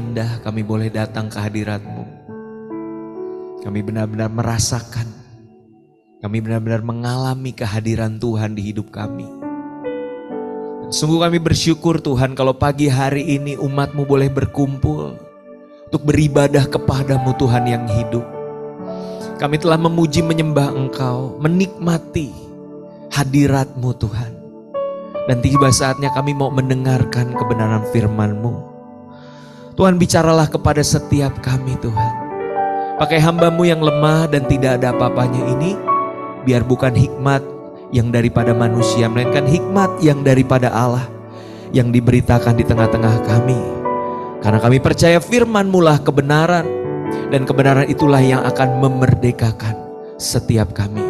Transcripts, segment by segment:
indah kami boleh datang ke hadiratmu. Kami benar-benar merasakan, kami benar-benar mengalami kehadiran Tuhan di hidup kami. Dan sungguh kami bersyukur Tuhan kalau pagi hari ini umatmu boleh berkumpul untuk beribadah kepadamu Tuhan yang hidup. Kami telah memuji menyembah Engkau, menikmati hadiratmu Tuhan. Dan tiba saatnya kami mau mendengarkan kebenaran Firmanmu. mu Tuhan bicaralah kepada setiap kami Tuhan. Pakai hambamu yang lemah dan tidak ada apa-apanya ini, biar bukan hikmat yang daripada manusia, melainkan hikmat yang daripada Allah yang diberitakan di tengah-tengah kami. Karena kami percaya firman-Mulah kebenaran, dan kebenaran itulah yang akan memerdekakan setiap kami.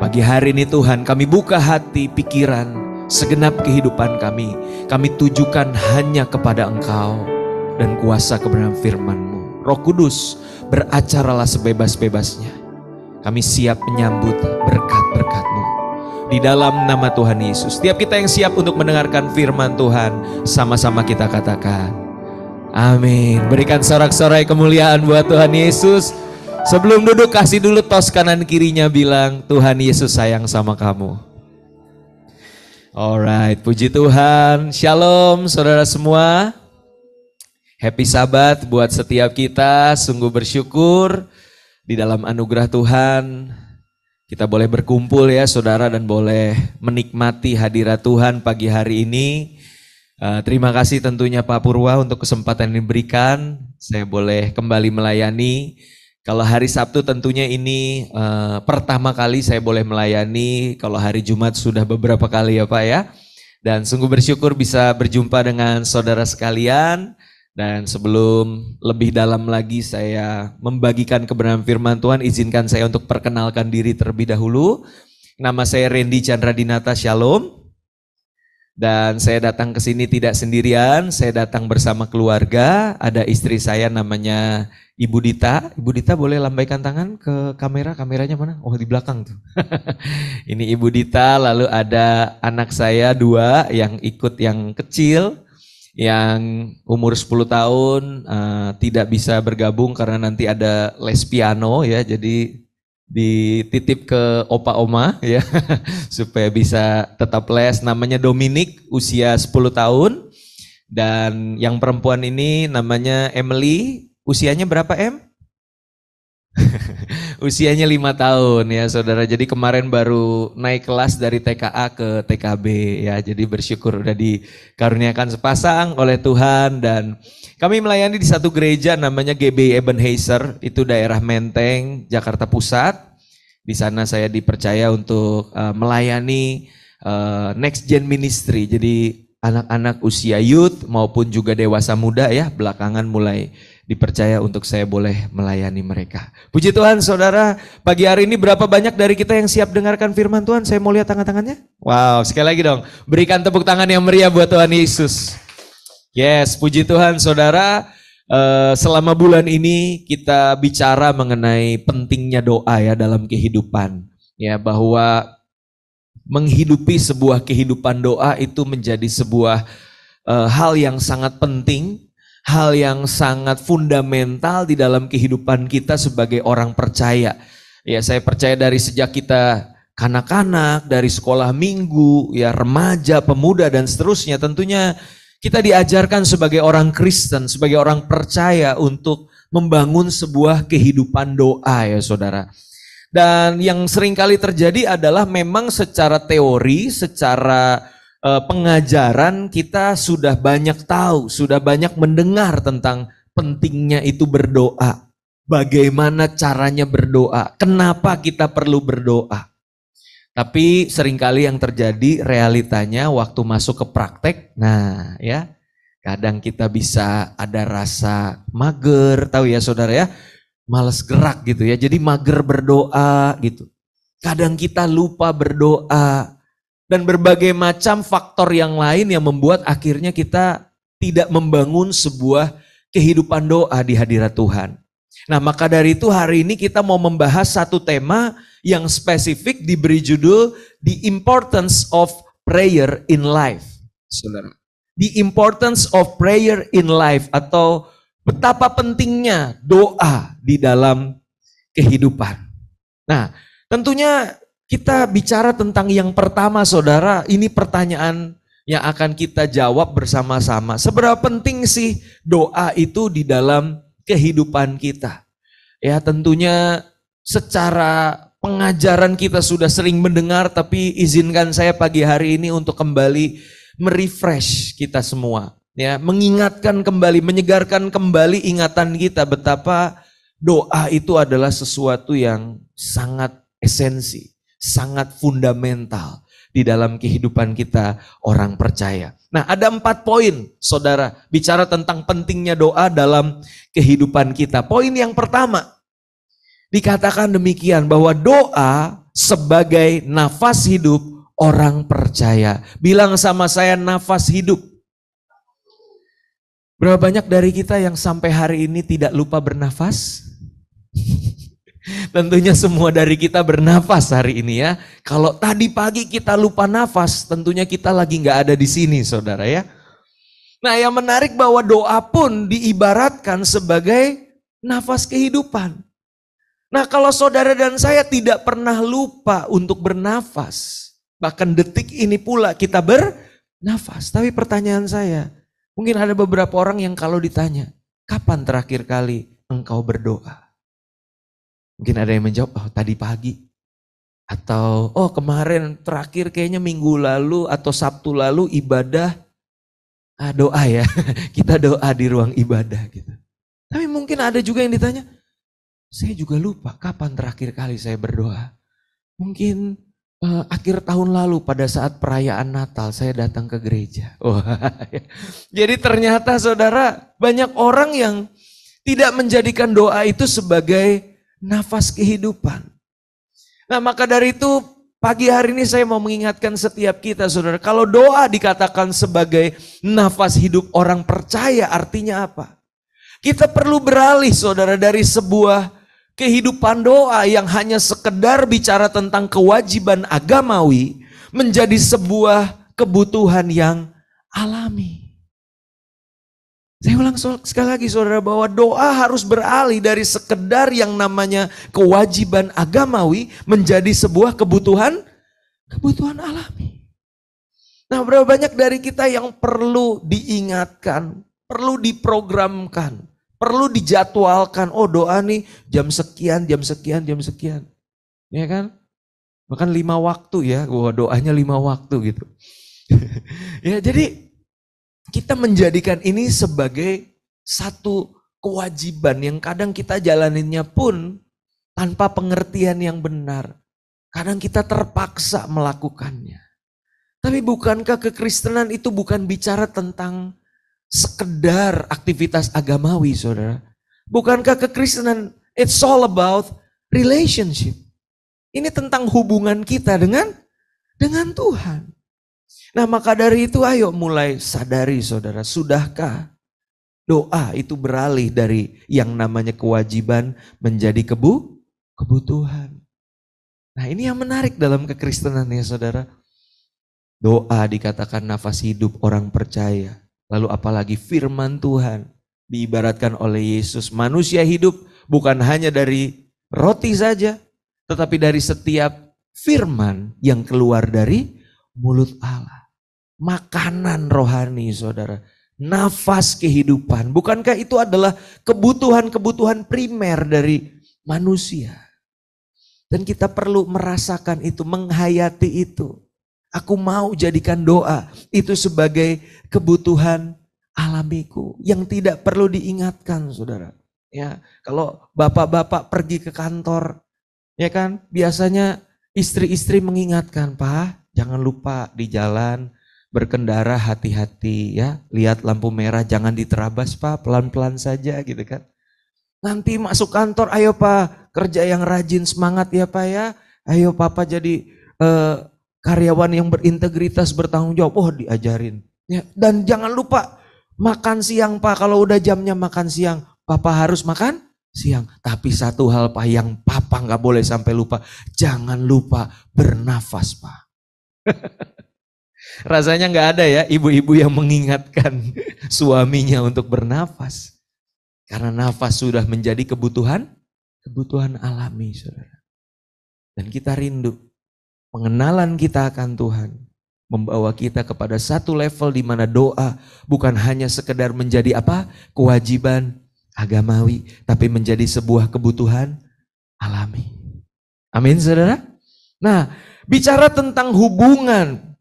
Pagi hari ini Tuhan kami buka hati, pikiran, segenap kehidupan kami. Kami tujukan hanya kepada Engkau dan kuasa kebenaran firman-Mu. Roh Kudus, beracaralah sebebas-bebasnya. Kami siap menyambut berkat-berkat-Mu. Di dalam nama Tuhan Yesus. Setiap kita yang siap untuk mendengarkan firman Tuhan, sama-sama kita katakan. Amin. Berikan sorak-sorai kemuliaan buat Tuhan Yesus. Sebelum duduk kasih dulu tos kanan kirinya bilang, Tuhan Yesus sayang sama kamu. Alright, puji Tuhan. Shalom saudara semua. Happy Sabat buat setiap kita, sungguh bersyukur di dalam anugerah Tuhan. Kita boleh berkumpul ya saudara dan boleh menikmati hadirat Tuhan pagi hari ini. Eh, terima kasih tentunya Pak Purwa untuk kesempatan yang diberikan. Saya boleh kembali melayani. Kalau hari Sabtu tentunya ini uh, pertama kali saya boleh melayani. Kalau hari Jumat sudah beberapa kali ya Pak ya. Dan sungguh bersyukur bisa berjumpa dengan saudara sekalian. Dan sebelum lebih dalam lagi saya membagikan kebenaran firman Tuhan, izinkan saya untuk perkenalkan diri terlebih dahulu. Nama saya Randy Chandra Dinata Shalom. Dan saya datang ke sini tidak sendirian, saya datang bersama keluarga, ada istri saya namanya Ibu Dita. Ibu Dita boleh lambaikan tangan ke kamera, kameranya mana? Oh di belakang tuh. Ini Ibu Dita, lalu ada anak saya dua yang ikut yang kecil, yang umur 10 tahun uh, tidak bisa bergabung karena nanti ada les piano ya jadi dititip ke opa oma ya supaya bisa tetap les namanya Dominic usia 10 tahun dan yang perempuan ini namanya Emily usianya berapa M? Usianya lima tahun ya saudara. Jadi kemarin baru naik kelas dari TKA ke TKB ya. Jadi bersyukur udah dikaruniakan sepasang oleh Tuhan dan kami melayani di satu gereja namanya GB Ebenezer itu daerah Menteng, Jakarta Pusat. Di sana saya dipercaya untuk uh, melayani uh, next gen ministry. Jadi anak-anak usia youth maupun juga dewasa muda ya belakangan mulai dipercaya untuk saya boleh melayani mereka. Puji Tuhan saudara, pagi hari ini berapa banyak dari kita yang siap dengarkan firman Tuhan? Saya mau lihat tangan-tangannya. Wow, sekali lagi dong. Berikan tepuk tangan yang meriah buat Tuhan Yesus. Yes, puji Tuhan saudara. Eh, selama bulan ini kita bicara mengenai pentingnya doa ya dalam kehidupan. Ya bahwa menghidupi sebuah kehidupan doa itu menjadi sebuah eh, hal yang sangat penting hal yang sangat fundamental di dalam kehidupan kita sebagai orang percaya. Ya, saya percaya dari sejak kita kanak-kanak, dari sekolah minggu, ya remaja, pemuda dan seterusnya tentunya kita diajarkan sebagai orang Kristen, sebagai orang percaya untuk membangun sebuah kehidupan doa ya saudara. Dan yang seringkali terjadi adalah memang secara teori, secara Eh, pengajaran kita sudah banyak tahu, sudah banyak mendengar tentang pentingnya itu berdoa. Bagaimana caranya berdoa? Kenapa kita perlu berdoa? Tapi seringkali yang terjadi realitanya waktu masuk ke praktek, nah ya kadang kita bisa ada rasa mager, tahu ya saudara ya, males gerak gitu ya. Jadi mager berdoa gitu. Kadang kita lupa berdoa, dan berbagai macam faktor yang lain yang membuat akhirnya kita tidak membangun sebuah kehidupan doa di hadirat Tuhan. Nah, maka dari itu hari ini kita mau membahas satu tema yang spesifik diberi judul The Importance of Prayer in Life. Saudara, The Importance of Prayer in Life atau betapa pentingnya doa di dalam kehidupan. Nah, tentunya kita bicara tentang yang pertama saudara, ini pertanyaan yang akan kita jawab bersama-sama. Seberapa penting sih doa itu di dalam kehidupan kita? Ya tentunya secara pengajaran kita sudah sering mendengar tapi izinkan saya pagi hari ini untuk kembali merefresh kita semua. Ya, mengingatkan kembali, menyegarkan kembali ingatan kita betapa doa itu adalah sesuatu yang sangat esensi sangat fundamental di dalam kehidupan kita orang percaya. Nah, ada empat poin, saudara, bicara tentang pentingnya doa dalam kehidupan kita. Poin yang pertama, dikatakan demikian bahwa doa sebagai nafas hidup orang percaya. Bilang sama saya nafas hidup. Berapa banyak dari kita yang sampai hari ini tidak lupa bernafas? Tentunya semua dari kita bernafas hari ini ya. Kalau tadi pagi kita lupa nafas, tentunya kita lagi nggak ada di sini saudara ya. Nah yang menarik bahwa doa pun diibaratkan sebagai nafas kehidupan. Nah kalau saudara dan saya tidak pernah lupa untuk bernafas. Bahkan detik ini pula kita bernafas. Tapi pertanyaan saya, mungkin ada beberapa orang yang kalau ditanya, kapan terakhir kali engkau berdoa? Mungkin ada yang menjawab, oh tadi pagi. Atau, oh kemarin terakhir kayaknya minggu lalu atau Sabtu lalu ibadah ah, doa ya. Kita doa di ruang ibadah gitu. Tapi mungkin ada juga yang ditanya, saya juga lupa kapan terakhir kali saya berdoa. Mungkin eh, akhir tahun lalu pada saat perayaan Natal saya datang ke gereja. oh, Jadi ternyata saudara banyak orang yang tidak menjadikan doa itu sebagai nafas kehidupan. Nah, maka dari itu pagi hari ini saya mau mengingatkan setiap kita Saudara, kalau doa dikatakan sebagai nafas hidup orang percaya artinya apa? Kita perlu beralih Saudara dari sebuah kehidupan doa yang hanya sekedar bicara tentang kewajiban agamawi menjadi sebuah kebutuhan yang alami. Saya ulang sekali lagi saudara bahwa doa harus beralih dari sekedar yang namanya kewajiban agamawi menjadi sebuah kebutuhan kebutuhan alami. Nah berapa banyak dari kita yang perlu diingatkan, perlu diprogramkan, perlu dijadwalkan. Oh doa nih jam sekian, jam sekian, jam sekian. Ya kan? Bahkan lima waktu ya, wah doanya lima waktu gitu. ya jadi kita menjadikan ini sebagai satu kewajiban yang kadang kita jalaninnya pun tanpa pengertian yang benar. Kadang kita terpaksa melakukannya. Tapi bukankah kekristenan itu bukan bicara tentang sekedar aktivitas agamawi, saudara? Bukankah kekristenan it's all about relationship? Ini tentang hubungan kita dengan dengan Tuhan. Nah maka dari itu ayo mulai sadari saudara, sudahkah doa itu beralih dari yang namanya kewajiban menjadi kebu kebutuhan. Nah ini yang menarik dalam kekristenan ya saudara. Doa dikatakan nafas hidup orang percaya. Lalu apalagi firman Tuhan diibaratkan oleh Yesus. Manusia hidup bukan hanya dari roti saja. Tetapi dari setiap firman yang keluar dari mulut Allah makanan rohani saudara. Nafas kehidupan. Bukankah itu adalah kebutuhan-kebutuhan primer dari manusia. Dan kita perlu merasakan itu, menghayati itu. Aku mau jadikan doa itu sebagai kebutuhan alamiku yang tidak perlu diingatkan, saudara. Ya, kalau bapak-bapak pergi ke kantor, ya kan, biasanya istri-istri mengingatkan, Pak, jangan lupa di jalan berkendara hati-hati ya, lihat lampu merah jangan diterabas Pak, pelan-pelan saja gitu kan. Nanti masuk kantor ayo Pak, kerja yang rajin semangat ya Pak ya. Ayo Papa jadi eh, karyawan yang berintegritas bertanggung jawab. Oh diajarin. Ya, dan jangan lupa makan siang Pak, kalau udah jamnya makan siang, Papa harus makan siang. Tapi satu hal Pak yang Papa nggak boleh sampai lupa, jangan lupa bernafas Pak. Rasanya nggak ada ya ibu-ibu yang mengingatkan suaminya untuk bernafas. Karena nafas sudah menjadi kebutuhan, kebutuhan alami saudara. Dan kita rindu pengenalan kita akan Tuhan membawa kita kepada satu level di mana doa bukan hanya sekedar menjadi apa? kewajiban agamawi, tapi menjadi sebuah kebutuhan alami. Amin, Saudara. Nah, bicara tentang hubungan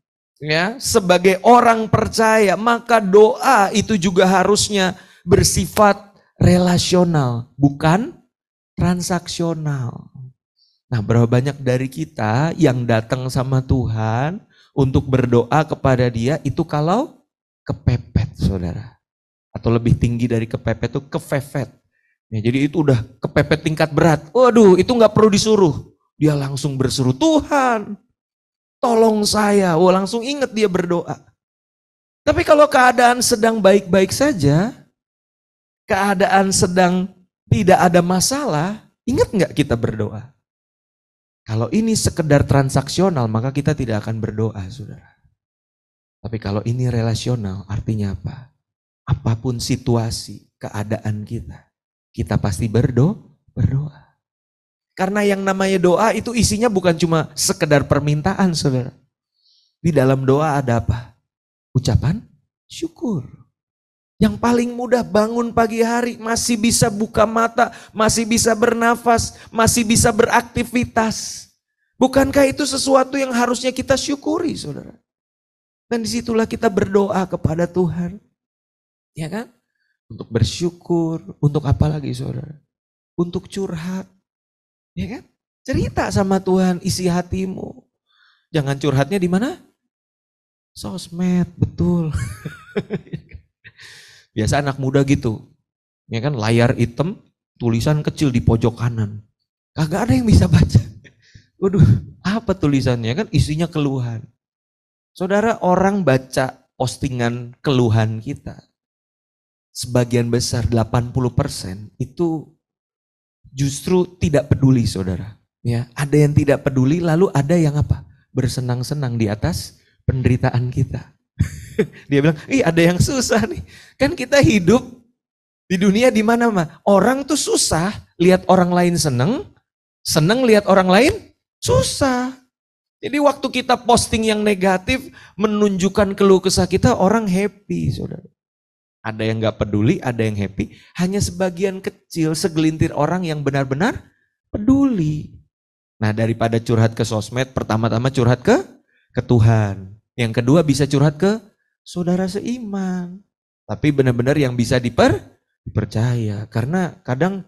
ya sebagai orang percaya maka doa itu juga harusnya bersifat relasional bukan transaksional. Nah, berapa banyak dari kita yang datang sama Tuhan untuk berdoa kepada Dia itu kalau kepepet, Saudara. Atau lebih tinggi dari kepepet itu kefefet. Ya, jadi itu udah kepepet tingkat berat. Waduh, itu nggak perlu disuruh. Dia langsung berseru, Tuhan, tolong saya. Wah, langsung ingat dia berdoa. Tapi kalau keadaan sedang baik-baik saja, keadaan sedang tidak ada masalah, ingat nggak kita berdoa? Kalau ini sekedar transaksional, maka kita tidak akan berdoa, saudara. Tapi kalau ini relasional, artinya apa? Apapun situasi, keadaan kita, kita pasti berdo, berdoa. Karena yang namanya doa itu isinya bukan cuma sekedar permintaan, saudara. Di dalam doa ada apa? Ucapan syukur. Yang paling mudah bangun pagi hari, masih bisa buka mata, masih bisa bernafas, masih bisa beraktivitas. Bukankah itu sesuatu yang harusnya kita syukuri, saudara? Dan disitulah kita berdoa kepada Tuhan. Ya kan? Untuk bersyukur, untuk apa lagi saudara? Untuk curhat, Ya kan? Cerita sama Tuhan isi hatimu. Jangan curhatnya di mana? Sosmed, betul. Biasa anak muda gitu. Ya kan layar hitam, tulisan kecil di pojok kanan. Kagak ada yang bisa baca. Waduh, apa tulisannya? Kan isinya keluhan. Saudara, orang baca postingan keluhan kita, sebagian besar 80% itu justru tidak peduli saudara. Ya, ada yang tidak peduli lalu ada yang apa? Bersenang-senang di atas penderitaan kita. Dia bilang, "Ih, ada yang susah nih." Kan kita hidup di dunia di mana mah orang tuh susah lihat orang lain seneng, seneng lihat orang lain susah. Jadi waktu kita posting yang negatif menunjukkan keluh kesah kita orang happy, saudara. Ada yang gak peduli, ada yang happy. Hanya sebagian kecil, segelintir orang yang benar-benar peduli. Nah daripada curhat ke sosmed, pertama-tama curhat ke ke Tuhan. Yang kedua bisa curhat ke saudara seiman. Tapi benar-benar yang bisa diper dipercaya. Karena kadang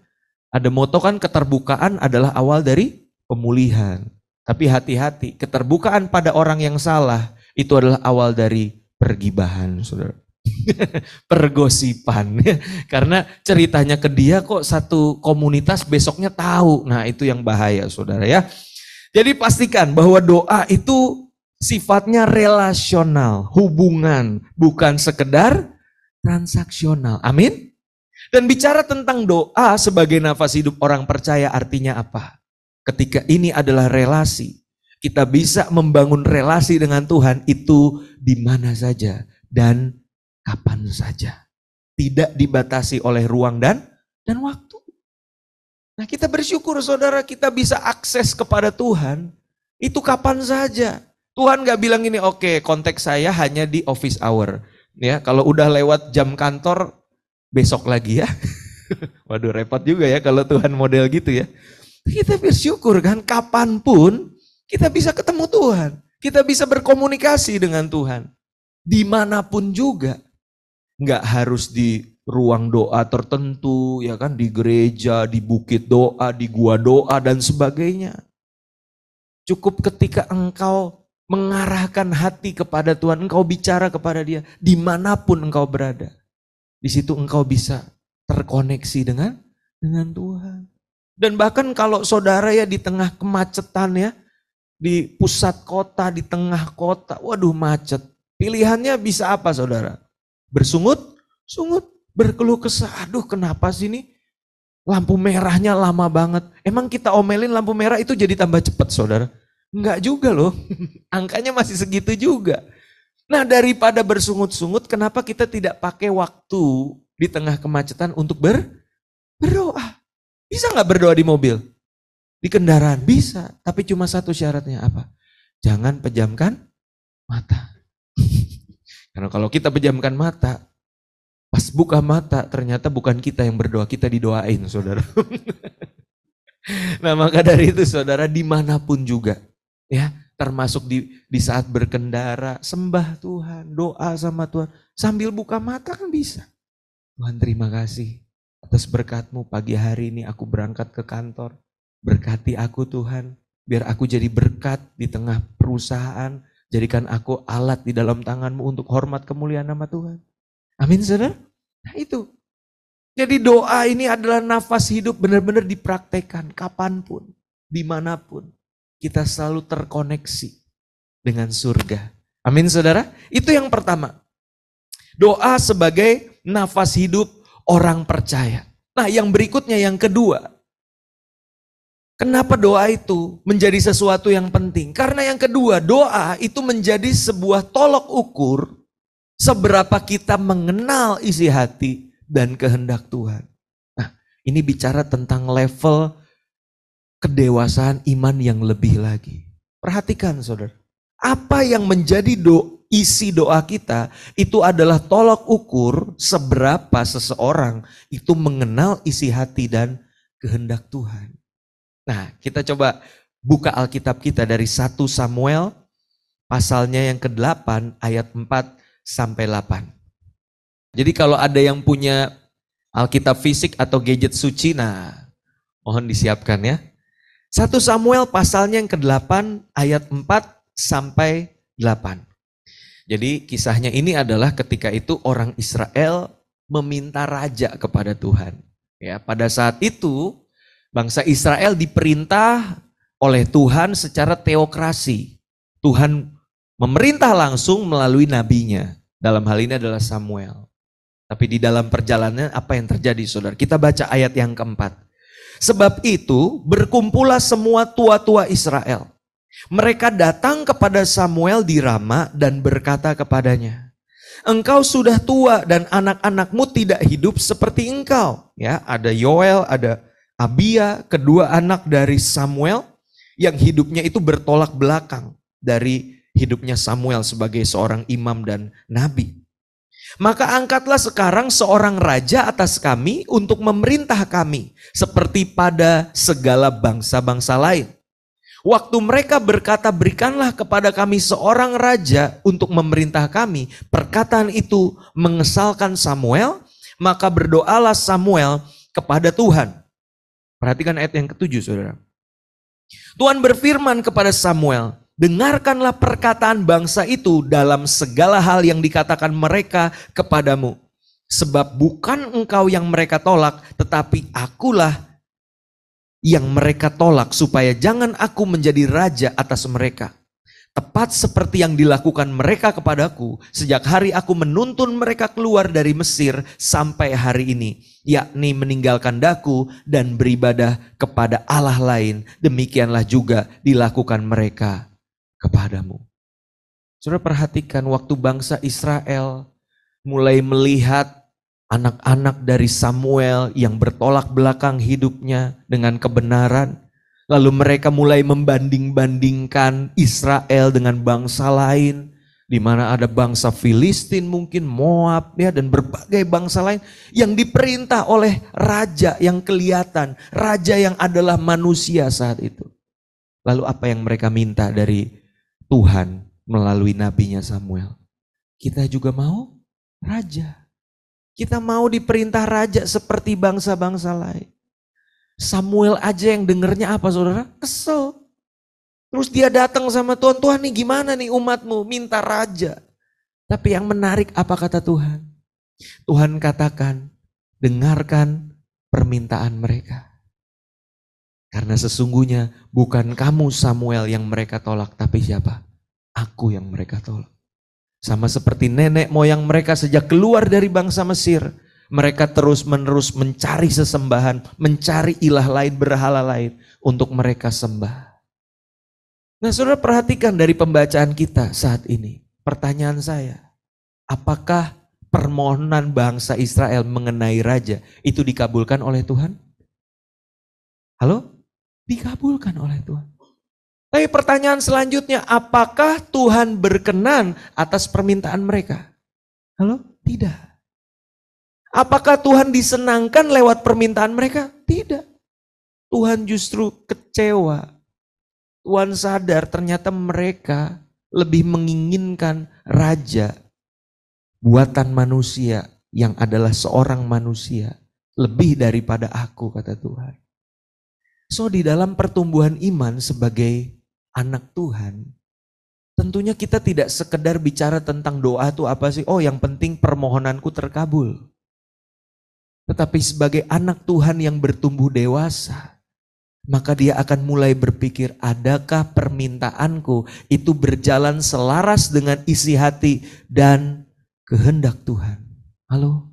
ada moto kan keterbukaan adalah awal dari pemulihan. Tapi hati-hati, keterbukaan pada orang yang salah itu adalah awal dari pergibahan, saudara. pergosipan karena ceritanya ke dia kok satu komunitas besoknya tahu nah itu yang bahaya saudara ya jadi pastikan bahwa doa itu sifatnya relasional hubungan bukan sekedar transaksional amin dan bicara tentang doa sebagai nafas hidup orang percaya artinya apa ketika ini adalah relasi kita bisa membangun relasi dengan Tuhan itu di mana saja dan kapan saja. Tidak dibatasi oleh ruang dan dan waktu. Nah kita bersyukur saudara kita bisa akses kepada Tuhan. Itu kapan saja. Tuhan gak bilang ini oke okay, konteks saya hanya di office hour. Ya kalau udah lewat jam kantor besok lagi ya. Waduh repot juga ya kalau Tuhan model gitu ya. Kita bersyukur kan kapanpun kita bisa ketemu Tuhan. Kita bisa berkomunikasi dengan Tuhan. Dimanapun juga nggak harus di ruang doa tertentu, ya kan, di gereja, di bukit doa, di gua doa, dan sebagainya. Cukup ketika engkau mengarahkan hati kepada Tuhan, engkau bicara kepada dia, dimanapun engkau berada. Di situ engkau bisa terkoneksi dengan dengan Tuhan. Dan bahkan kalau saudara ya di tengah kemacetan ya, di pusat kota, di tengah kota, waduh macet. Pilihannya bisa apa saudara? bersungut, sungut, berkeluh kesah. Aduh, kenapa sih ini lampu merahnya lama banget? Emang kita omelin lampu merah itu jadi tambah cepat, saudara? Enggak juga loh. Angkanya masih segitu juga. Nah, daripada bersungut-sungut, kenapa kita tidak pakai waktu di tengah kemacetan untuk ber berdoa? Bisa nggak berdoa di mobil? Di kendaraan bisa, tapi cuma satu syaratnya apa? Jangan pejamkan mata. Karena kalau kita pejamkan mata, pas buka mata ternyata bukan kita yang berdoa, kita didoain saudara. nah maka dari itu saudara dimanapun juga ya termasuk di, di saat berkendara sembah Tuhan doa sama Tuhan sambil buka mata kan bisa Tuhan terima kasih atas berkatmu pagi hari ini aku berangkat ke kantor berkati aku Tuhan biar aku jadi berkat di tengah perusahaan Jadikan aku alat di dalam tanganmu untuk hormat kemuliaan nama Tuhan. Amin saudara. Nah itu. Jadi doa ini adalah nafas hidup benar-benar dipraktekan kapanpun, dimanapun. Kita selalu terkoneksi dengan surga. Amin saudara. Itu yang pertama. Doa sebagai nafas hidup orang percaya. Nah yang berikutnya yang kedua. Kenapa doa itu menjadi sesuatu yang penting? Karena yang kedua, doa itu menjadi sebuah tolok ukur seberapa kita mengenal isi hati dan kehendak Tuhan. Nah, ini bicara tentang level kedewasaan iman yang lebih lagi. Perhatikan saudara, apa yang menjadi do, isi doa kita itu adalah tolok ukur seberapa seseorang itu mengenal isi hati dan kehendak Tuhan. Nah, kita coba buka Alkitab kita dari 1 Samuel pasalnya yang ke-8 ayat 4 sampai 8. Jadi kalau ada yang punya Alkitab fisik atau gadget suci, nah mohon disiapkan ya. 1 Samuel pasalnya yang ke-8 ayat 4 sampai 8. Jadi kisahnya ini adalah ketika itu orang Israel meminta raja kepada Tuhan. Ya, pada saat itu Bangsa Israel diperintah oleh Tuhan secara teokrasi. Tuhan memerintah langsung melalui nabinya. Dalam hal ini adalah Samuel. Tapi di dalam perjalanan apa yang terjadi saudara? Kita baca ayat yang keempat. Sebab itu berkumpullah semua tua-tua Israel. Mereka datang kepada Samuel di Rama dan berkata kepadanya, "Engkau sudah tua dan anak-anakmu tidak hidup seperti engkau." Ya, ada Yoel, ada Abia, kedua anak dari Samuel yang hidupnya itu bertolak belakang dari hidupnya Samuel sebagai seorang imam dan nabi. Maka angkatlah sekarang seorang raja atas kami untuk memerintah kami, seperti pada segala bangsa-bangsa lain. Waktu mereka berkata, "Berikanlah kepada kami seorang raja untuk memerintah kami," perkataan itu mengesalkan Samuel. Maka berdoalah Samuel kepada Tuhan. Perhatikan ayat yang ketujuh saudara. Tuhan berfirman kepada Samuel, dengarkanlah perkataan bangsa itu dalam segala hal yang dikatakan mereka kepadamu. Sebab bukan engkau yang mereka tolak, tetapi akulah yang mereka tolak supaya jangan aku menjadi raja atas mereka. Tepat seperti yang dilakukan mereka kepadaku sejak hari aku menuntun mereka keluar dari Mesir sampai hari ini, yakni meninggalkan daku dan beribadah kepada Allah lain. Demikianlah juga dilakukan mereka kepadamu. Saudara perhatikan waktu bangsa Israel mulai melihat anak-anak dari Samuel yang bertolak belakang hidupnya dengan kebenaran, Lalu mereka mulai membanding-bandingkan Israel dengan bangsa lain di mana ada bangsa Filistin mungkin Moab ya dan berbagai bangsa lain yang diperintah oleh raja yang kelihatan, raja yang adalah manusia saat itu. Lalu apa yang mereka minta dari Tuhan melalui nabinya Samuel? Kita juga mau raja. Kita mau diperintah raja seperti bangsa-bangsa lain. Samuel aja yang dengernya apa saudara? Kesel. Terus dia datang sama Tuhan, Tuhan nih gimana nih umatmu? Minta raja. Tapi yang menarik apa kata Tuhan? Tuhan katakan, dengarkan permintaan mereka. Karena sesungguhnya bukan kamu Samuel yang mereka tolak, tapi siapa? Aku yang mereka tolak. Sama seperti nenek moyang mereka sejak keluar dari bangsa Mesir, mereka terus-menerus mencari sesembahan, mencari ilah lain, berhala lain untuk mereka sembah. Nah, saudara, perhatikan dari pembacaan kita saat ini. Pertanyaan saya, apakah permohonan bangsa Israel mengenai raja itu dikabulkan oleh Tuhan? Halo, dikabulkan oleh Tuhan. Tapi pertanyaan selanjutnya, apakah Tuhan berkenan atas permintaan mereka? Halo, tidak. Apakah Tuhan disenangkan lewat permintaan mereka? Tidak. Tuhan justru kecewa. Tuhan sadar ternyata mereka lebih menginginkan raja buatan manusia yang adalah seorang manusia lebih daripada aku kata Tuhan. So di dalam pertumbuhan iman sebagai anak Tuhan tentunya kita tidak sekedar bicara tentang doa itu apa sih? Oh, yang penting permohonanku terkabul. Tetapi sebagai anak Tuhan yang bertumbuh dewasa, maka dia akan mulai berpikir, adakah permintaanku itu berjalan selaras dengan isi hati dan kehendak Tuhan. Halo,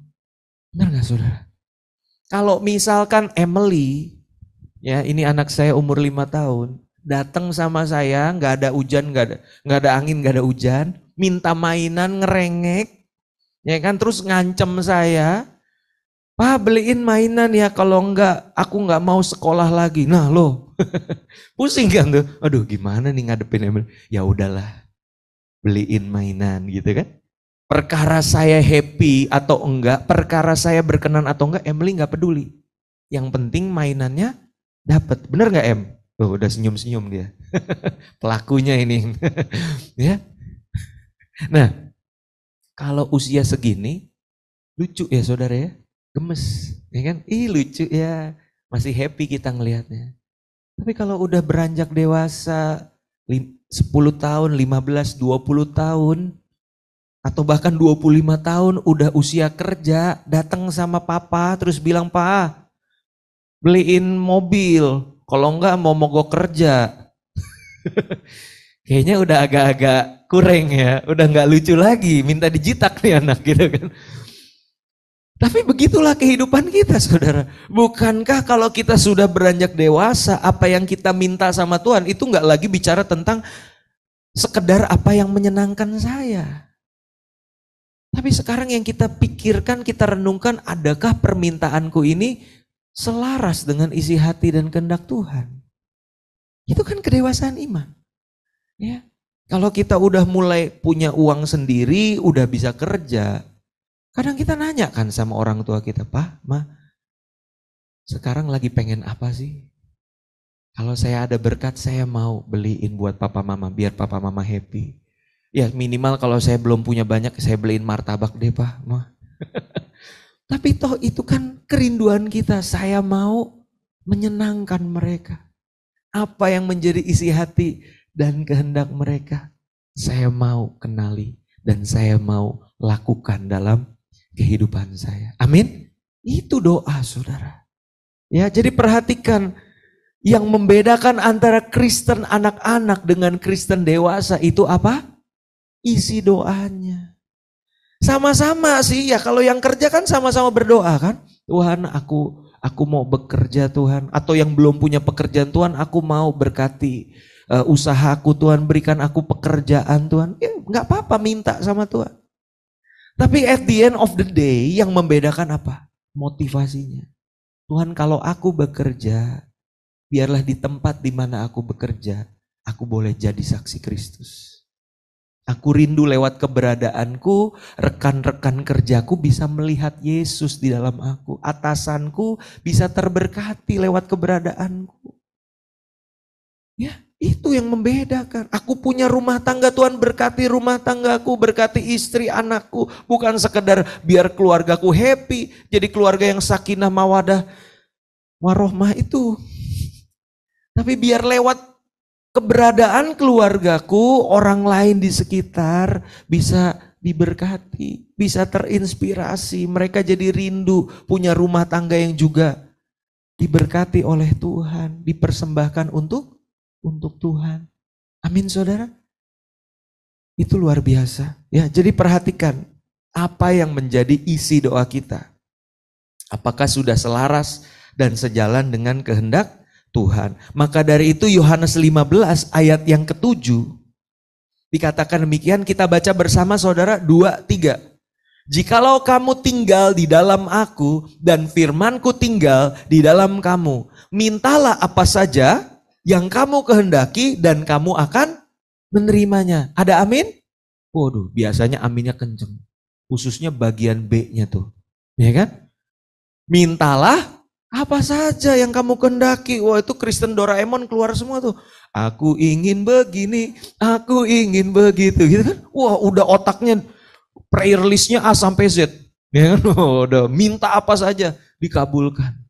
benar gak saudara? Kalau misalkan Emily, ya ini anak saya umur lima tahun, datang sama saya, nggak ada hujan, nggak ada, nggak ada angin, nggak ada hujan, minta mainan ngerengek, ya kan terus ngancem saya, Pa beliin mainan ya kalau enggak aku enggak mau sekolah lagi. Nah lo pusing kan tuh. Aduh gimana nih ngadepin Emily. Ya udahlah beliin mainan gitu kan. Perkara saya happy atau enggak, perkara saya berkenan atau enggak, Emily enggak peduli. Yang penting mainannya dapat. Bener enggak Em? Tuh oh, udah senyum-senyum dia. Pelakunya ini. ya. Nah, kalau usia segini lucu ya saudara ya gemes, ya kan? Ih lucu ya, masih happy kita ngelihatnya. Tapi kalau udah beranjak dewasa 10 tahun, 15, 20 tahun atau bahkan 25 tahun udah usia kerja, datang sama papa terus bilang, "Pa, beliin mobil. Kalau enggak mau mogok kerja." Kayaknya udah agak-agak kurang ya, udah nggak lucu lagi, minta dijitak nih anak gitu kan. Tapi begitulah kehidupan kita, saudara. Bukankah kalau kita sudah beranjak dewasa, apa yang kita minta sama Tuhan itu nggak lagi bicara tentang sekedar apa yang menyenangkan saya. Tapi sekarang yang kita pikirkan, kita renungkan, adakah permintaanku ini selaras dengan isi hati dan kehendak Tuhan? Itu kan kedewasaan iman. Ya. Kalau kita udah mulai punya uang sendiri, udah bisa kerja, Kadang kita nanya kan sama orang tua kita, Pak, Ma, sekarang lagi pengen apa sih? Kalau saya ada berkat, saya mau beliin buat papa mama, biar papa mama happy. Ya minimal kalau saya belum punya banyak, saya beliin martabak deh Pak, Ma. Tapi toh itu kan kerinduan kita, saya mau menyenangkan mereka. Apa yang menjadi isi hati dan kehendak mereka, saya mau kenali dan saya mau lakukan dalam kehidupan saya. Amin. Itu doa, saudara. Ya, jadi perhatikan yang membedakan antara Kristen anak-anak dengan Kristen dewasa itu apa? Isi doanya. Sama-sama sih ya, kalau yang kerja kan sama-sama berdoa kan? Tuhan, aku aku mau bekerja Tuhan atau yang belum punya pekerjaan Tuhan, aku mau berkati uh, eh, usahaku Tuhan, berikan aku pekerjaan Tuhan. Ya, nggak apa-apa minta sama Tuhan. Tapi at the end of the day yang membedakan apa? Motivasinya. Tuhan kalau aku bekerja, biarlah di tempat di mana aku bekerja, aku boleh jadi saksi Kristus. Aku rindu lewat keberadaanku, rekan-rekan kerjaku bisa melihat Yesus di dalam aku. Atasanku bisa terberkati lewat keberadaanku. Ya, itu yang membedakan. Aku punya rumah tangga, Tuhan berkati rumah tanggaku, berkati istri anakku. Bukan sekedar biar keluargaku happy, jadi keluarga yang sakinah mawadah. Warohmah itu. Tapi biar lewat keberadaan keluargaku, orang lain di sekitar bisa diberkati, bisa terinspirasi. Mereka jadi rindu punya rumah tangga yang juga diberkati oleh Tuhan, dipersembahkan untuk untuk Tuhan. Amin saudara. Itu luar biasa. Ya, jadi perhatikan apa yang menjadi isi doa kita. Apakah sudah selaras dan sejalan dengan kehendak Tuhan? Maka dari itu Yohanes 15 ayat yang ketujuh dikatakan demikian kita baca bersama saudara Dua tiga. Jikalau kamu tinggal di dalam aku dan firmanku tinggal di dalam kamu, mintalah apa saja yang kamu kehendaki dan kamu akan menerimanya. Ada amin? Waduh, biasanya aminnya kenceng. Khususnya bagian B-nya tuh. Ya kan? Mintalah apa saja yang kamu kehendaki. Wah itu Kristen Doraemon keluar semua tuh. Aku ingin begini, aku ingin begitu. Gitu kan? Wah udah otaknya prayer listnya A sampai Z. Ya kan? Udah minta apa saja dikabulkan.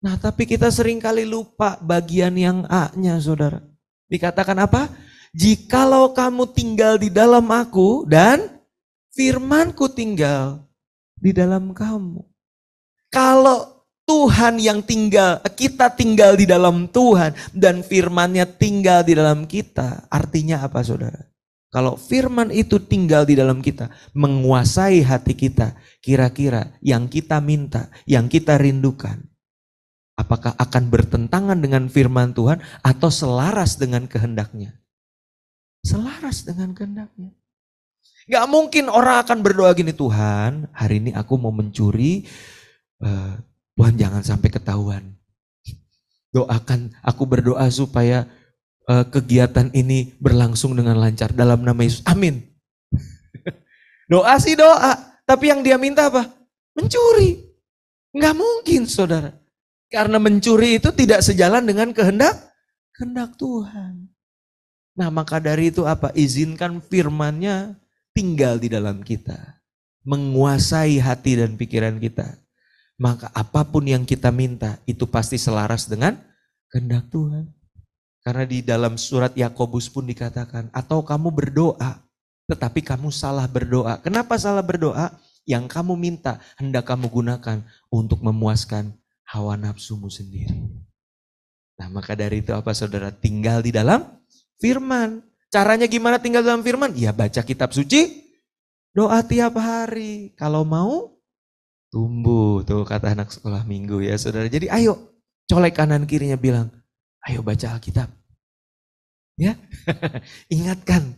Nah tapi kita seringkali lupa bagian yang A-nya saudara. Dikatakan apa? Jikalau kamu tinggal di dalam aku dan firmanku tinggal di dalam kamu. Kalau Tuhan yang tinggal, kita tinggal di dalam Tuhan dan firmannya tinggal di dalam kita. Artinya apa saudara? Kalau firman itu tinggal di dalam kita, menguasai hati kita, kira-kira yang kita minta, yang kita rindukan, apakah akan bertentangan dengan firman Tuhan atau selaras dengan kehendaknya? Selaras dengan kehendaknya. Gak mungkin orang akan berdoa gini, Tuhan hari ini aku mau mencuri, eh, Tuhan jangan sampai ketahuan. Doakan, aku berdoa supaya eh, kegiatan ini berlangsung dengan lancar dalam nama Yesus. Amin. doa sih doa, tapi yang dia minta apa? Mencuri. Gak mungkin saudara. Karena mencuri itu tidak sejalan dengan kehendak kehendak Tuhan. Nah, maka dari itu apa? Izinkan firman-Nya tinggal di dalam kita, menguasai hati dan pikiran kita. Maka apapun yang kita minta itu pasti selaras dengan kehendak Tuhan. Karena di dalam surat Yakobus pun dikatakan, atau kamu berdoa, tetapi kamu salah berdoa. Kenapa salah berdoa? Yang kamu minta hendak kamu gunakan untuk memuaskan hawa nafsumu sendiri. Nah, maka dari itu apa saudara tinggal di dalam firman. Caranya gimana tinggal dalam firman? Ya baca kitab suci, doa tiap hari. Kalau mau tumbuh, tuh kata anak sekolah minggu ya saudara. Jadi ayo colek kanan kirinya bilang, ayo baca Alkitab. Ya, ingatkan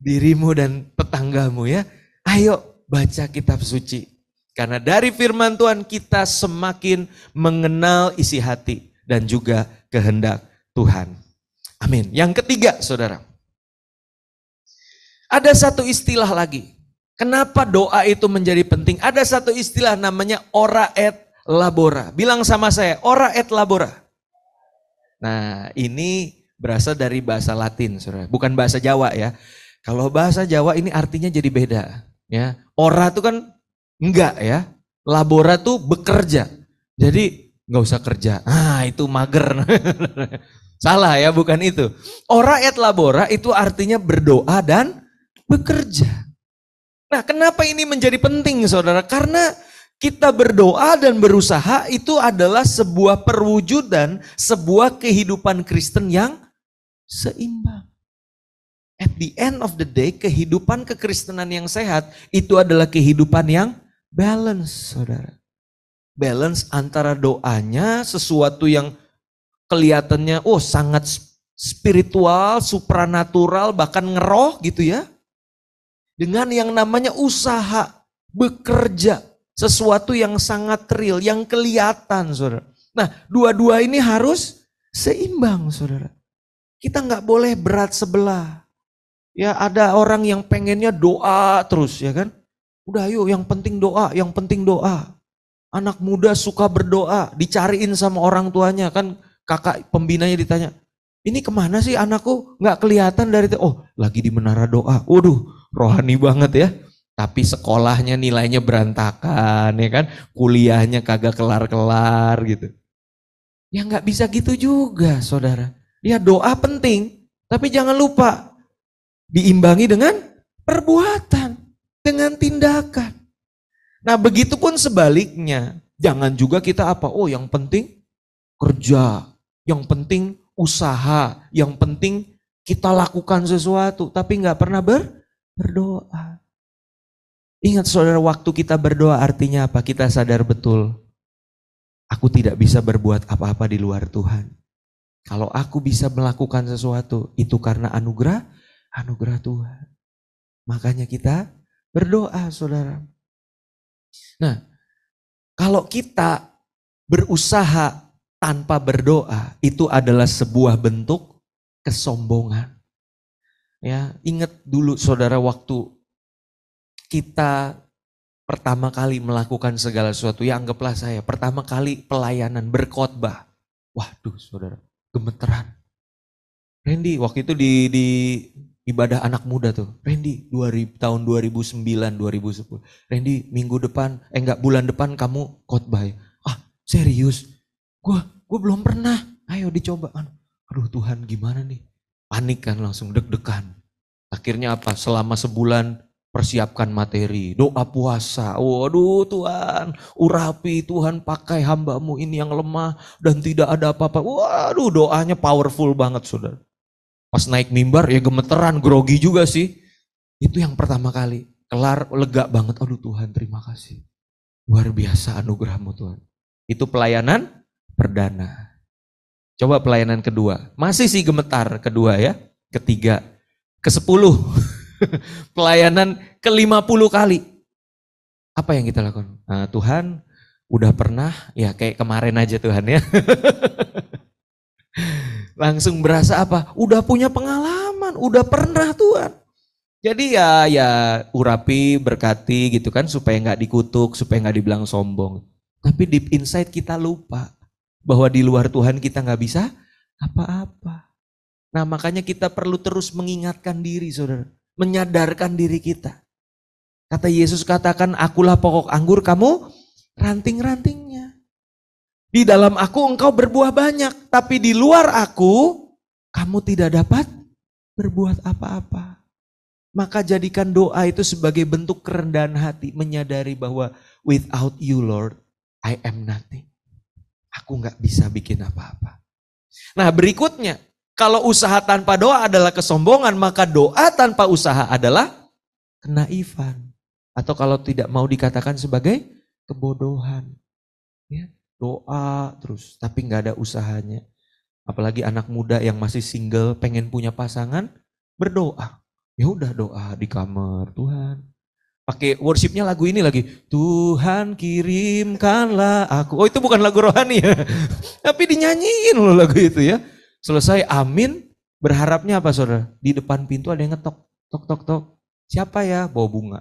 dirimu dan tetanggamu ya. Ayo baca kitab suci. Karena dari firman Tuhan kita semakin mengenal isi hati dan juga kehendak Tuhan. Amin. Yang ketiga, saudara. Ada satu istilah lagi. Kenapa doa itu menjadi penting? Ada satu istilah namanya ora et labora. Bilang sama saya, ora et labora. Nah, ini berasal dari bahasa Latin, saudara. Bukan bahasa Jawa ya. Kalau bahasa Jawa ini artinya jadi beda. Ya, ora itu kan Enggak ya. Labora tuh bekerja. Jadi nggak usah kerja. Ah itu mager. Salah ya bukan itu. Ora et labora itu artinya berdoa dan bekerja. Nah kenapa ini menjadi penting saudara? Karena kita berdoa dan berusaha itu adalah sebuah perwujudan sebuah kehidupan Kristen yang seimbang. At the end of the day, kehidupan kekristenan yang sehat itu adalah kehidupan yang Balance, saudara. Balance antara doanya, sesuatu yang kelihatannya oh sangat spiritual, supranatural, bahkan ngeroh gitu ya. Dengan yang namanya usaha, bekerja, sesuatu yang sangat real, yang kelihatan saudara. Nah dua-dua ini harus seimbang saudara. Kita nggak boleh berat sebelah. Ya ada orang yang pengennya doa terus ya kan. Udah yuk, yang penting doa, yang penting doa. Anak muda suka berdoa, dicariin sama orang tuanya. Kan kakak pembinanya ditanya, ini kemana sih anakku nggak kelihatan dari oh lagi di menara doa waduh rohani banget ya tapi sekolahnya nilainya berantakan ya kan kuliahnya kagak kelar-kelar gitu ya nggak bisa gitu juga saudara ya doa penting tapi jangan lupa diimbangi dengan perbuatan dengan tindakan. Nah, begitu pun sebaliknya. Jangan juga kita apa? Oh, yang penting kerja, yang penting usaha, yang penting kita lakukan sesuatu, tapi nggak pernah ber berdoa. Ingat saudara, waktu kita berdoa artinya apa? Kita sadar betul, aku tidak bisa berbuat apa-apa di luar Tuhan. Kalau aku bisa melakukan sesuatu, itu karena anugerah, anugerah Tuhan. Makanya kita Berdoa, saudara. Nah, kalau kita berusaha tanpa berdoa, itu adalah sebuah bentuk kesombongan. Ya, ingat dulu saudara waktu kita pertama kali melakukan segala sesuatu, ya anggaplah saya pertama kali pelayanan berkhotbah. Waduh, saudara, gemeteran. Randy, waktu itu di di ibadah anak muda tuh. Randy 2000, tahun 2009 2010. Randy minggu depan eh enggak bulan depan kamu khotbah. Ya. Ah, serius. gue gua belum pernah. Ayo dicoba. Kan, aduh Tuhan gimana nih? Panik kan langsung deg-degan. Akhirnya apa? Selama sebulan persiapkan materi, doa puasa. Waduh Tuhan, urapi Tuhan pakai hambamu ini yang lemah dan tidak ada apa-apa. Waduh doanya powerful banget saudara. Pas naik mimbar ya gemeteran, grogi juga sih. Itu yang pertama kali. Kelar lega banget. Aduh Tuhan terima kasih. Luar biasa anugerahmu Tuhan. Itu pelayanan perdana. Coba pelayanan kedua. Masih sih gemetar kedua ya. Ketiga. ke Kesepuluh. pelayanan kelima puluh kali. Apa yang kita lakukan? Nah, Tuhan udah pernah ya kayak kemarin aja Tuhan ya. Langsung berasa apa? Udah punya pengalaman, udah pernah Tuhan. Jadi ya ya urapi, berkati gitu kan supaya nggak dikutuk, supaya nggak dibilang sombong. Tapi deep inside kita lupa bahwa di luar Tuhan kita nggak bisa apa-apa. Nah makanya kita perlu terus mengingatkan diri saudara, menyadarkan diri kita. Kata Yesus katakan, akulah pokok anggur, kamu ranting-ranting. Di dalam aku engkau berbuah banyak, tapi di luar aku kamu tidak dapat berbuat apa-apa. Maka jadikan doa itu sebagai bentuk kerendahan hati, menyadari bahwa without you Lord, I am nothing. Aku nggak bisa bikin apa-apa. Nah berikutnya, kalau usaha tanpa doa adalah kesombongan, maka doa tanpa usaha adalah kenaifan. Atau kalau tidak mau dikatakan sebagai kebodohan. Ya doa terus, tapi nggak ada usahanya. Apalagi anak muda yang masih single, pengen punya pasangan, berdoa. Ya udah doa di kamar Tuhan. Pakai worshipnya lagu ini lagi. Tuhan kirimkanlah aku. Oh itu bukan lagu rohani ya. Tapi dinyanyiin loh lagu itu ya. Selesai amin. Berharapnya apa saudara? Di depan pintu ada yang ngetok. Tok tok tok. Siapa ya? Bawa bunga.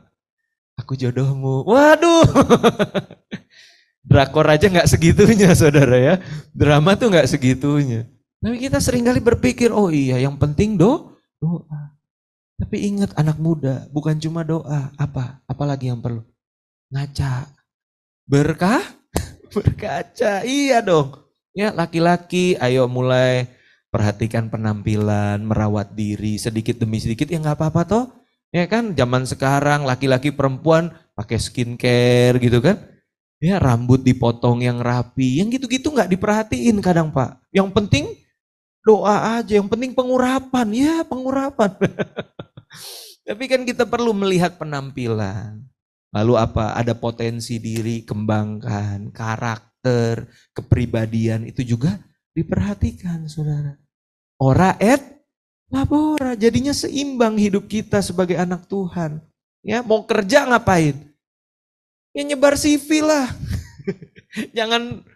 Aku jodohmu. Waduh. Drakor aja nggak segitunya saudara ya. Drama tuh nggak segitunya. Tapi kita seringkali berpikir, oh iya yang penting do, doa. Tapi ingat anak muda, bukan cuma doa. Apa? Apalagi yang perlu? Ngaca. Berkah? Berkaca. Iya dong. Ya laki-laki, ayo mulai perhatikan penampilan, merawat diri sedikit demi sedikit. Ya nggak apa-apa toh. Ya kan zaman sekarang laki-laki perempuan pakai skincare gitu kan. Ya rambut dipotong yang rapi, yang gitu-gitu nggak diperhatiin kadang Pak. Yang penting doa aja, yang penting pengurapan, ya pengurapan. Tapi kan kita perlu melihat penampilan. Lalu apa? Ada potensi diri, kembangkan, karakter, kepribadian itu juga diperhatikan saudara. Ora et labora, jadinya seimbang hidup kita sebagai anak Tuhan. Ya, mau kerja ngapain? Ya nyebar CV lah. Jangan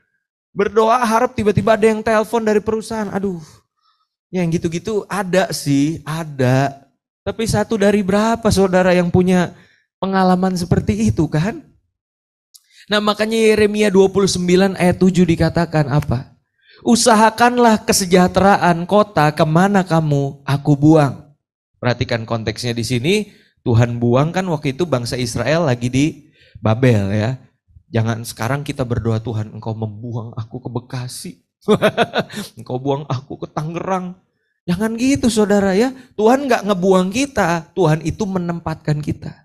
berdoa harap tiba-tiba ada yang telepon dari perusahaan. Aduh, ya yang gitu-gitu ada sih, ada. Tapi satu dari berapa saudara yang punya pengalaman seperti itu kan? Nah makanya Yeremia 29 ayat 7 dikatakan apa? Usahakanlah kesejahteraan kota kemana kamu aku buang. Perhatikan konteksnya di sini. Tuhan buang kan waktu itu bangsa Israel lagi di Babel ya. Jangan sekarang kita berdoa Tuhan engkau membuang aku ke Bekasi. engkau buang aku ke Tangerang. Jangan gitu saudara ya. Tuhan gak ngebuang kita. Tuhan itu menempatkan kita.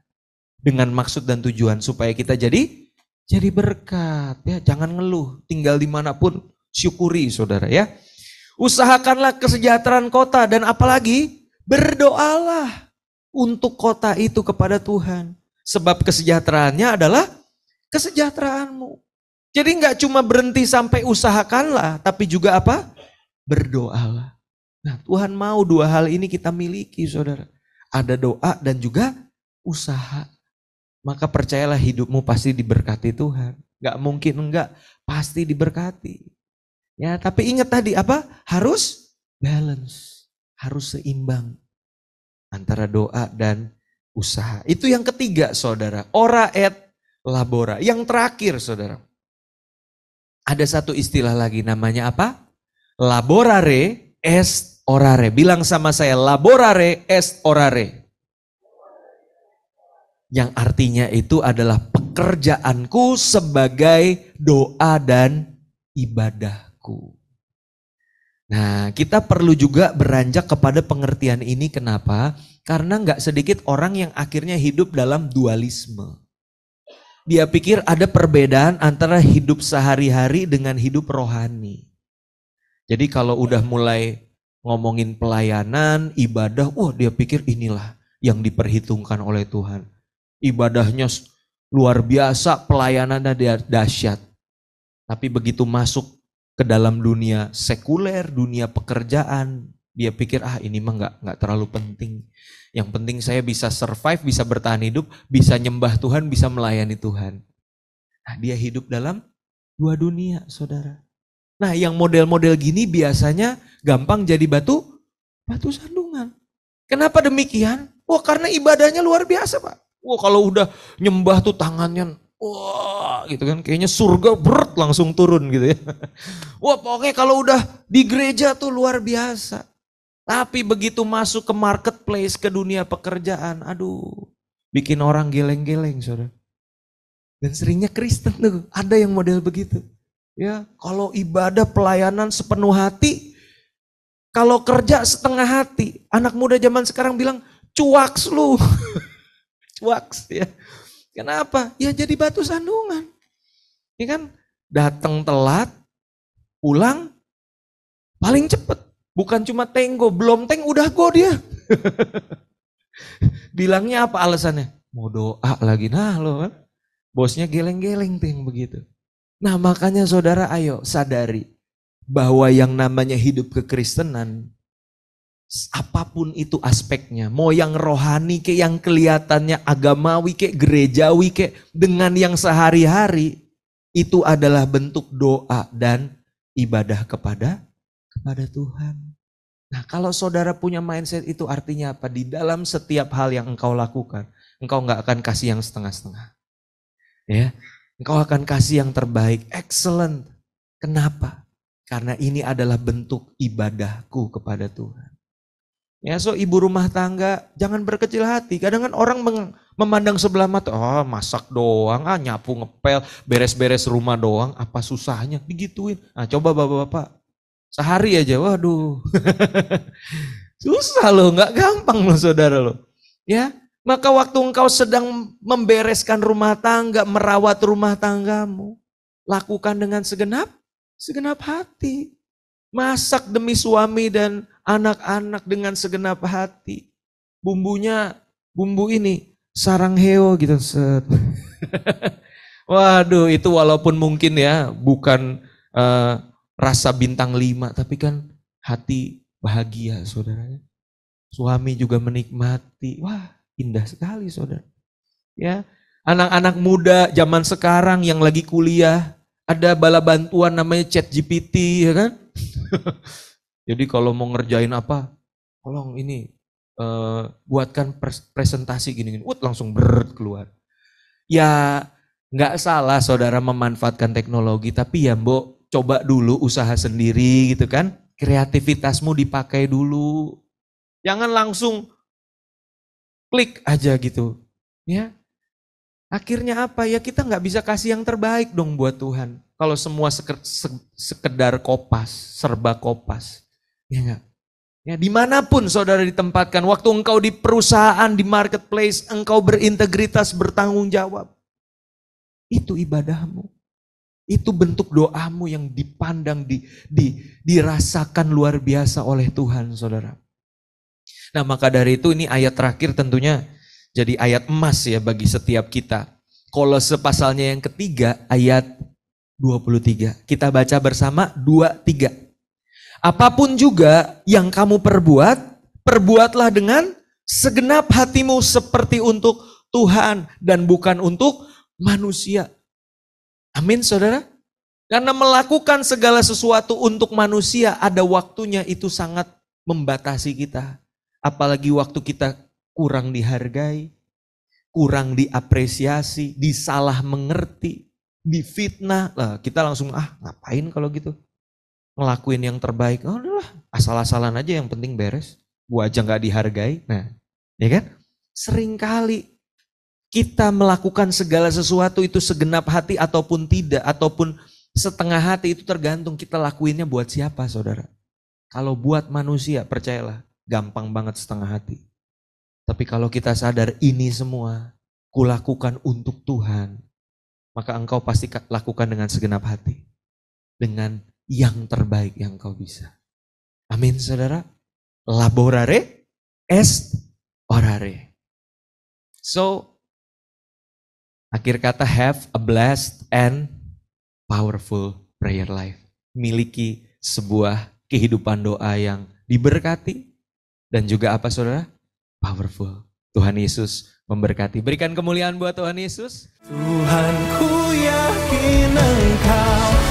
Dengan maksud dan tujuan supaya kita jadi jadi berkat. ya Jangan ngeluh. Tinggal dimanapun syukuri saudara ya. Usahakanlah kesejahteraan kota dan apalagi berdoalah untuk kota itu kepada Tuhan. Sebab kesejahteraannya adalah kesejahteraanmu. Jadi nggak cuma berhenti sampai usahakanlah, tapi juga apa? Berdoalah. Nah Tuhan mau dua hal ini kita miliki saudara. Ada doa dan juga usaha. Maka percayalah hidupmu pasti diberkati Tuhan. Nggak mungkin enggak, pasti diberkati. Ya, tapi ingat tadi apa? Harus balance, harus seimbang antara doa dan usaha. Itu yang ketiga saudara, ora et labora. Yang terakhir saudara, ada satu istilah lagi namanya apa? Laborare est orare. Bilang sama saya, laborare est orare. Yang artinya itu adalah pekerjaanku sebagai doa dan ibadahku. Nah, kita perlu juga beranjak kepada pengertian ini. Kenapa? Karena nggak sedikit orang yang akhirnya hidup dalam dualisme. Dia pikir ada perbedaan antara hidup sehari-hari dengan hidup rohani. Jadi kalau udah mulai ngomongin pelayanan, ibadah, wah dia pikir inilah yang diperhitungkan oleh Tuhan. Ibadahnya luar biasa, pelayanannya dia dahsyat. Tapi begitu masuk ke dalam dunia sekuler, dunia pekerjaan, dia pikir ah ini mah nggak nggak terlalu penting. Yang penting saya bisa survive, bisa bertahan hidup, bisa nyembah Tuhan, bisa melayani Tuhan. Nah, dia hidup dalam dua dunia, saudara. Nah, yang model-model gini biasanya gampang jadi batu batu sandungan. Kenapa demikian? Wah, karena ibadahnya luar biasa, Pak. Wah, kalau udah nyembah tuh tangannya wah gitu kan kayaknya surga berat langsung turun gitu ya wah pokoknya kalau udah di gereja tuh luar biasa tapi begitu masuk ke marketplace, ke dunia pekerjaan, aduh, bikin orang geleng-geleng, saudara. Dan seringnya Kristen tuh, ada yang model begitu. Ya, kalau ibadah pelayanan sepenuh hati, kalau kerja setengah hati, anak muda zaman sekarang bilang, cuaks lu. cuaks ya. Kenapa? Ya jadi batu sandungan. Ya kan? Datang telat, pulang paling cepat. Bukan cuma tenggo, belum teng udah go dia. Bilangnya apa alasannya? Mau doa lagi. Nah lo kan, bosnya geleng-geleng yang begitu. Nah makanya saudara ayo sadari bahwa yang namanya hidup kekristenan apapun itu aspeknya, mau yang rohani ke yang kelihatannya agamawi ke gerejawi ke dengan yang sehari-hari itu adalah bentuk doa dan ibadah kepada kepada Tuhan. Nah, kalau saudara punya mindset itu artinya apa? Di dalam setiap hal yang engkau lakukan, engkau nggak akan kasih yang setengah-setengah. Ya, engkau akan kasih yang terbaik, excellent. Kenapa? Karena ini adalah bentuk ibadahku kepada Tuhan. Ya, so ibu rumah tangga jangan berkecil hati. Kadang kan orang memandang sebelah mata, oh masak doang, ah nyapu ngepel, beres-beres rumah doang, apa susahnya digituin. Nah, coba bapak-bapak Sehari aja, waduh. Susah loh, nggak gampang loh saudara loh. Ya, maka waktu engkau sedang membereskan rumah tangga, merawat rumah tanggamu, lakukan dengan segenap, segenap hati. Masak demi suami dan anak-anak dengan segenap hati. Bumbunya, bumbu ini, sarang heo gitu. Set. Waduh, itu walaupun mungkin ya, bukan uh, rasa bintang lima, tapi kan hati bahagia saudaranya. Suami juga menikmati. Wah, indah sekali saudara. Ya, anak-anak muda zaman sekarang yang lagi kuliah, ada bala bantuan namanya chat GPT, ya kan? Jadi kalau mau ngerjain apa, tolong ini uh, buatkan presentasi gini-gini. Wut langsung ber keluar. Ya nggak salah saudara memanfaatkan teknologi, tapi ya mbok coba dulu usaha sendiri gitu kan. Kreativitasmu dipakai dulu. Jangan langsung klik aja gitu. Ya. Akhirnya apa ya kita nggak bisa kasih yang terbaik dong buat Tuhan. Kalau semua sekedar kopas, serba kopas. Ya enggak? Ya, dimanapun saudara ditempatkan, waktu engkau di perusahaan, di marketplace, engkau berintegritas, bertanggung jawab. Itu ibadahmu. Itu bentuk doamu yang dipandang, di, di, dirasakan luar biasa oleh Tuhan, saudara. Nah, maka dari itu ini ayat terakhir tentunya jadi ayat emas ya bagi setiap kita. Kalau sepasalnya yang ketiga ayat 23. Kita baca bersama 23. Apapun juga yang kamu perbuat, perbuatlah dengan segenap hatimu seperti untuk Tuhan dan bukan untuk manusia Amin saudara. Karena melakukan segala sesuatu untuk manusia ada waktunya itu sangat membatasi kita. Apalagi waktu kita kurang dihargai, kurang diapresiasi, disalah mengerti, difitnah. Lah, kita langsung ah ngapain kalau gitu? Ngelakuin yang terbaik. Oh, udahlah, asal-asalan aja yang penting beres. Gua aja nggak dihargai. Nah, ya kan? Seringkali kita melakukan segala sesuatu itu segenap hati ataupun tidak, ataupun setengah hati itu tergantung kita lakuinnya buat siapa saudara. Kalau buat manusia, percayalah, gampang banget setengah hati. Tapi kalau kita sadar ini semua kulakukan untuk Tuhan, maka engkau pasti lakukan dengan segenap hati. Dengan yang terbaik yang kau bisa. Amin saudara. Laborare est orare. So Akhir kata have a blessed and powerful prayer life. Miliki sebuah kehidupan doa yang diberkati dan juga apa saudara? Powerful. Tuhan Yesus memberkati. Berikan kemuliaan buat Tuhan Yesus. Tuhan ku yakin engkau